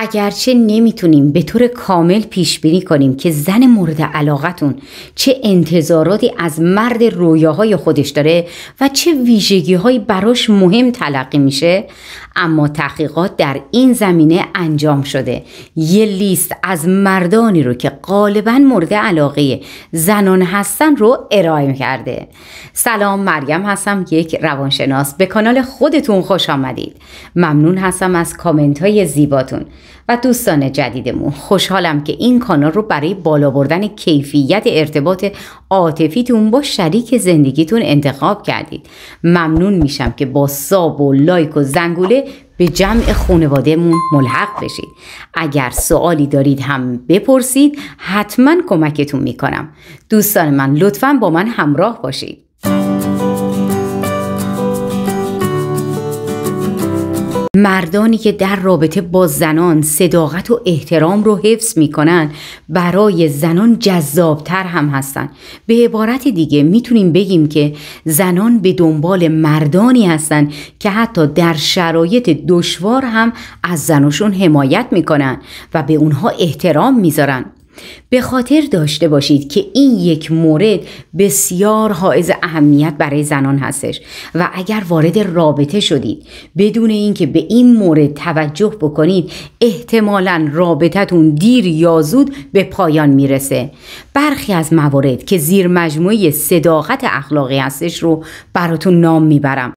اگرچه نمیتونیم به طور کامل پیش کنیم که زن مورد علاقتون چه انتظاراتی از مرد رویاهای خودش داره و چه ویژگی های براش مهم تلقی میشه اما تحقیقات در این زمینه انجام شده یه لیست از مردانی رو که غالبا مورد علاقه زنان هستن رو ارائه کرده سلام مریم هستم یک روانشناس به کانال خودتون خوش آمدید ممنون هستم از کامنت های زیباتون و دوستان جدیدمون خوشحالم که این کانال رو برای بالا بردن کیفیت ارتباط عاطفیتون با شریک زندگیتون انتخاب کردید ممنون میشم که با ساب و لایک و زنگوله به جمع خانوادهمون ملحق بشید اگر سوالی دارید هم بپرسید حتما کمکتون میکنم دوستان من لطفا با من همراه باشید مردانی که در رابطه با زنان صداقت و احترام رو حفظ میکنن برای زنان جذابتر هم هستن به عبارت دیگه میتونیم بگیم که زنان به دنبال مردانی هستن که حتی در شرایط دشوار هم از زنشون حمایت میکنن و به اونها احترام میذارن به خاطر داشته باشید که این یک مورد بسیار حائز اهمیت برای زنان هستش و اگر وارد رابطه شدید بدون اینکه به این مورد توجه بکنید احتمالا رابطتون دیر یا زود به پایان میرسه برخی از موارد که زیر مجموعه صداقت اخلاقی هستش رو براتون نام میبرم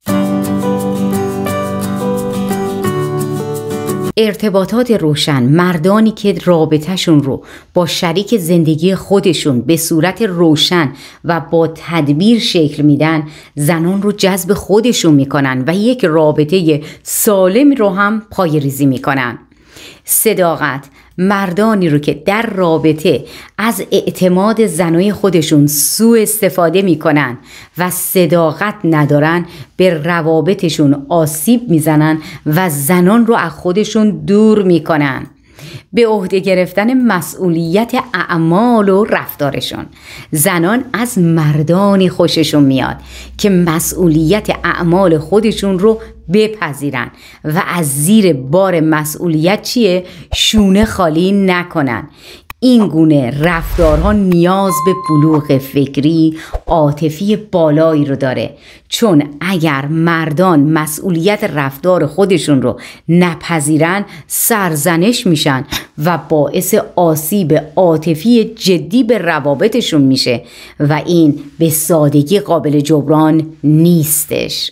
ارتباطات روشن مردانی که رابطهشون رو با شریک زندگی خودشون به صورت روشن و با تدبیر شکل میدن زنان رو جذب خودشون میکنن و یک رابطه سالم رو هم پایریزی میکنن صداقت مردانی رو که در رابطه از اعتماد زنای خودشون سوء استفاده میکنن و صداقت ندارن به روابطشون آسیب میزنن و زنان رو از خودشون دور میکنن به عهده گرفتن مسئولیت اعمال و رفتارشون زنان از مردانی خوششون میاد که مسئولیت اعمال خودشون رو بپذیرن و از زیر بار مسئولیت چیه شونه خالی نکنن این گونه رفتارها نیاز به بلوغ فکری عاطفی بالایی رو داره چون اگر مردان مسئولیت رفتار خودشون رو نپذیرن سرزنش میشن و باعث آسیب عاطفی جدی به روابطشون میشه و این به سادگی قابل جبران نیستش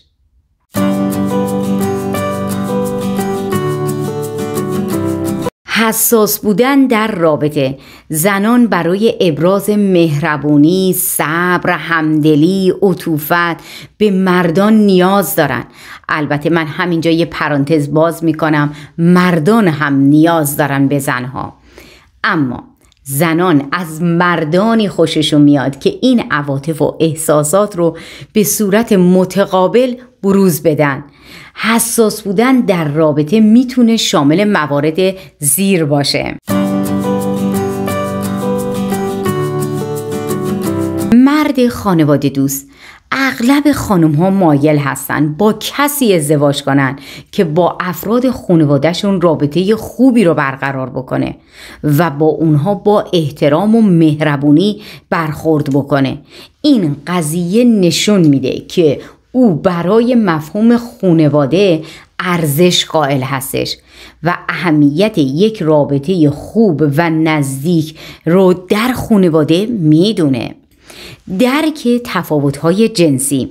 حساس بودن در رابطه زنان برای ابراز مهربونی، صبر، همدلی، عطوفت به مردان نیاز دارند. البته من همینجا یه پرانتز باز میکنم مردان هم نیاز دارن به زنها اما زنان از مردانی خوششون میاد که این عواطف و احساسات رو به صورت متقابل بروز بدن حساس بودن در رابطه میتونه شامل موارد زیر باشه مرد خانواده دوست اغلب خانم ها مایل هستند با کسی ازدواج کنند که با افراد خانوادهشون رابطه خوبی رو برقرار بکنه و با اونها با احترام و مهربونی برخورد بکنه این قضیه نشون میده که او برای مفهوم خونواده ارزش قائل هستش و اهمیت یک رابطه خوب و نزدیک رو در خونواده میدونه درک تفاوت‌های جنسی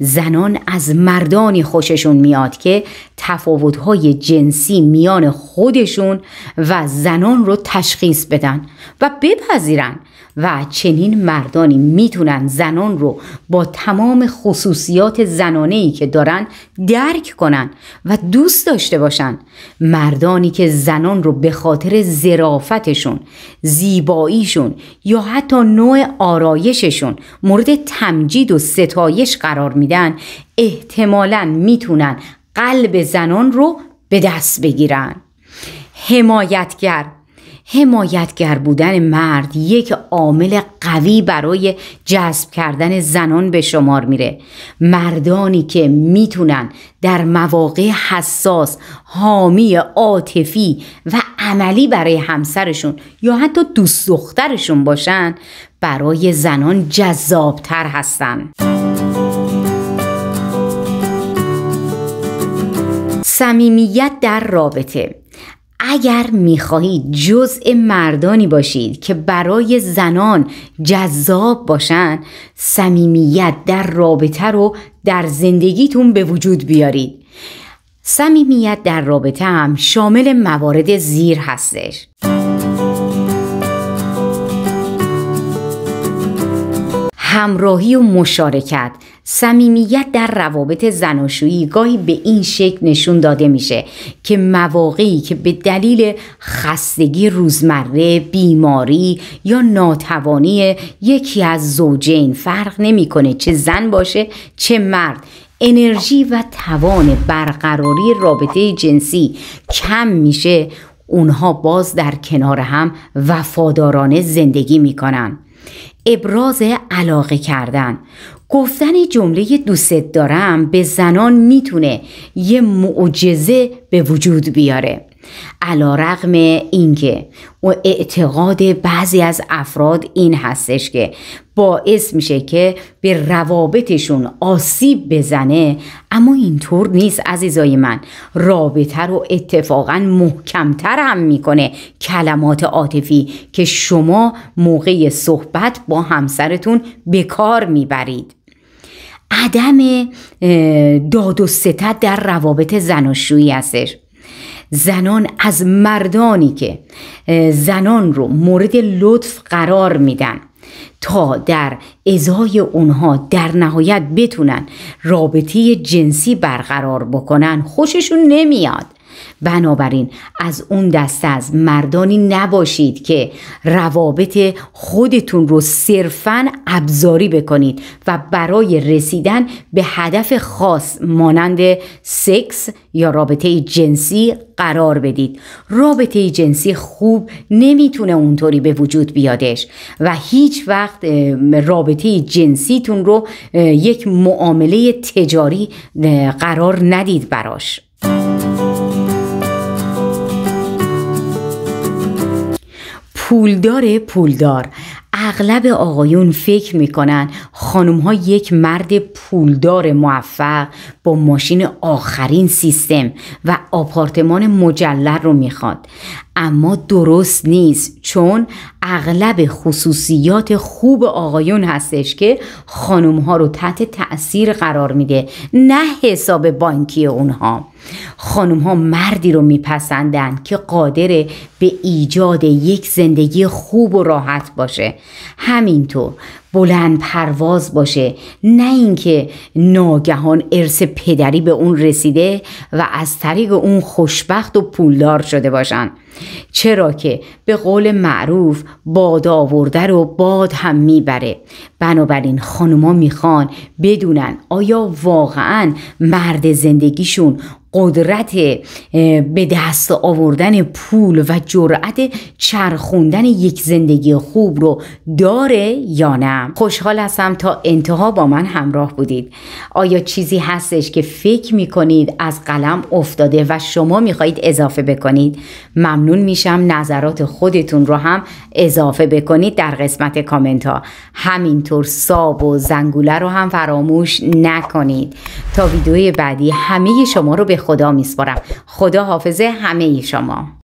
زنان از مردانی خوششون میاد که تفاوت‌های جنسی میان خودشون و زنان رو تشخیص بدن و بپذیرن و چنین مردانی میتونن زنان رو با تمام خصوصیات زنانه ای که دارن درک کنن و دوست داشته باشن مردانی که زنان رو به خاطر زرافتشون زیباییشون یا حتی نوع آرایششون مورد تمجید و ستایش قرار میدن احتمالا میتونن قلب زنان رو به دست بگیرن حمایتگر حمایتگر بودن مرد یک عامل قوی برای جذب کردن زنان به شمار میره مردانی که میتونن در مواقع حساس حامی عاطفی و عملی برای همسرشون یا حتی دوست دخترشون باشن برای زنان جذابتر هستند. صمیمیت در رابطه اگر میخواهید جزء مردانی باشید که برای زنان جذاب باشند صمیمیت در رابطه رو در زندگیتون به وجود بیارید صمیمیت در رابطه هم شامل موارد زیر هستش همراهی و مشارکت صمیمیت در روابط زناشویی گاهی به این شکل نشون داده میشه که مواقعی که به دلیل خستگی روزمره بیماری یا ناتوانی یکی از زوجین فرق نمیکنه چه زن باشه چه مرد انرژی و توان برقراری رابطه جنسی کم میشه اونها باز در کنار هم وفادارانه زندگی میکنن ابراز علاقه کردن گفتن جمله دوست دارم به زنان میتونه یه معجزه به وجود بیاره علا رقم این که اعتقاد بعضی از افراد این هستش که باعث میشه که به روابطشون آسیب بزنه اما اینطور نیست عزیزای من رابطه رو اتفاقا محکمتر هم میکنه کلمات عاطفی که شما موقع صحبت با همسرتون به کار میبرید عدم داد و ستت در روابط زناشویی هستش زنان از مردانی که زنان رو مورد لطف قرار میدن تا در ازای اونها در نهایت بتونن رابطه جنسی برقرار بکنن خوششون نمیاد بنابراین از اون دست از مردانی نباشید که روابط خودتون رو صرفا ابزاری بکنید و برای رسیدن به هدف خاص مانند سکس یا رابطه جنسی قرار بدید رابطه جنسی خوب نمیتونه اونطوری به وجود بیادش و هیچ وقت رابطه جنسیتون رو یک معامله تجاری قرار ندید براش پولدار پولدار اغلب آقایون فکر میکنن خانم ها یک مرد پولدار موفق با ماشین آخرین سیستم و آپارتمان مجلل رو میخواد اما درست نیست چون اغلب خصوصیات خوب آقایون هستش که خانم ها رو تحت تاثیر قرار میده نه حساب بانکی اونها خانم ها مردی رو میپسندن که قادر به ایجاد یک زندگی خوب و راحت باشه همینطور بلند پرواز باشه نه اینکه ناگهان ارث پدری به اون رسیده و از طریق اون خوشبخت و پولدار شده باشن چرا که به قول معروف باد آورده رو باد هم میبره بنابراین خانوما میخوان بدونن آیا واقعا مرد زندگیشون قدرت به دست آوردن پول و جرأت چرخوندن یک زندگی خوب رو داره یا نه خوشحال هستم تا انتها با من همراه بودید آیا چیزی هستش که فکر میکنید از قلم افتاده و شما میخواهید اضافه بکنید ممنون میشم نظرات خودتون رو هم اضافه بکنید در قسمت کامنت ها همینطور ساب و زنگوله رو هم فراموش نکنید تا ویدیوی بعدی همه شما رو به خدا میسپارم خدا حافظه همه ای شما